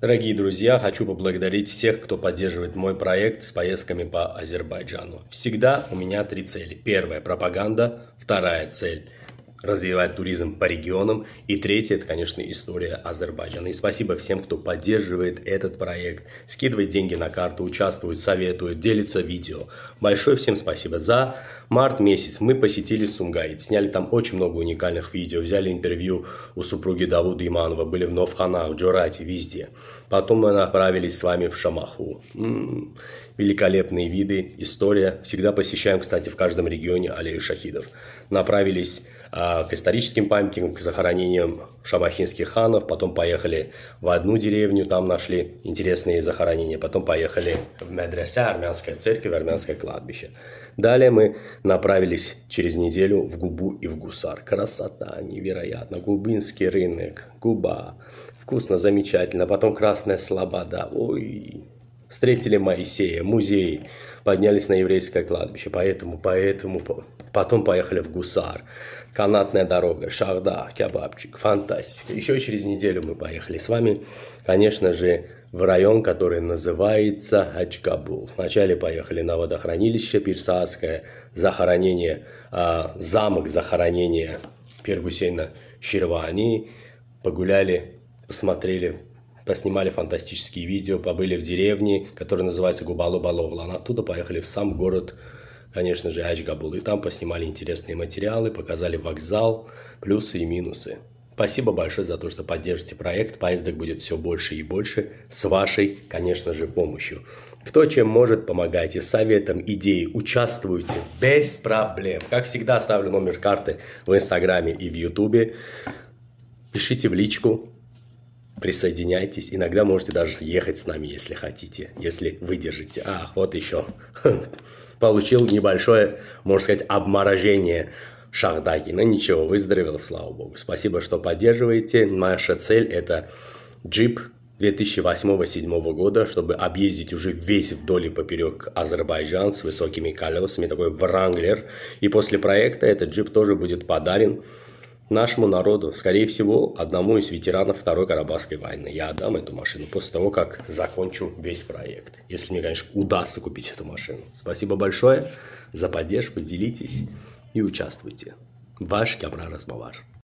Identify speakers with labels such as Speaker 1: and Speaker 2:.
Speaker 1: Дорогие друзья, хочу поблагодарить всех, кто поддерживает мой проект с поездками по Азербайджану. Всегда у меня три цели. Первая – пропаганда. Вторая цель – развивать туризм по регионам. И третье, это, конечно, история Азербайджана. И спасибо всем, кто поддерживает этот проект, скидывает деньги на карту, участвует, советует, делится видео. Большое всем спасибо за март месяц. Мы посетили Сумгайт, сняли там очень много уникальных видео, взяли интервью у супруги Давуда Иманова, были в Новханах, Джорате, везде. Потом мы направились с вами в Шамаху. М-м-м. Великолепные виды, история. Всегда посещаем, кстати, в каждом регионе аллею шахидов. Направились а, к историческим памятникам, к захоронениям шамахинских ханов, потом поехали в одну деревню, там нашли интересные захоронения, потом поехали в Медресе, армянская церковь, армянское кладбище. Далее мы направились через неделю в Губу и в Гусар. Красота невероятно, губинский рынок, Губа, вкусно, замечательно, потом Красная Слобода, ой, встретили Моисея, музей, поднялись на еврейское кладбище, поэтому, поэтому, потом поехали в Гусар, канатная дорога, шахда, кебабчик, фантастика. Еще через неделю мы поехали с вами, конечно же, в район, который называется Ачкабул. Вначале поехали на водохранилище Пирсадское, захоронение, э, замок захоронения Пиргусейна Ширвани, погуляли, посмотрели поснимали фантастические видео, побыли в деревне, которая называется Губалу-Баловлан. Оттуда поехали в сам город, конечно же, Ачгабул. И там поснимали интересные материалы, показали вокзал, плюсы и минусы. Спасибо большое за то, что поддержите проект. Поездок будет все больше и больше с вашей, конечно же, помощью. Кто чем может, помогайте советом, идеей, участвуйте без проблем. Как всегда, оставлю номер карты в Инстаграме и в Ютубе. Пишите в личку, присоединяйтесь. Иногда можете даже съехать с нами, если хотите, если выдержите. А, вот еще. Получил небольшое, можно сказать, обморожение Шахдаги. Но ну, ничего, выздоровел, слава богу. Спасибо, что поддерживаете. Наша цель – это джип 2008-2007 года, чтобы объездить уже весь вдоль и поперек Азербайджан с высокими колесами, такой Вранглер. И после проекта этот джип тоже будет подарен нашему народу, скорее всего, одному из ветеранов Второй Карабахской войны. Я отдам эту машину после того, как закончу весь проект. Если мне, конечно, удастся купить эту машину. Спасибо большое за поддержку, делитесь и участвуйте. Ваш Кямран Размовар.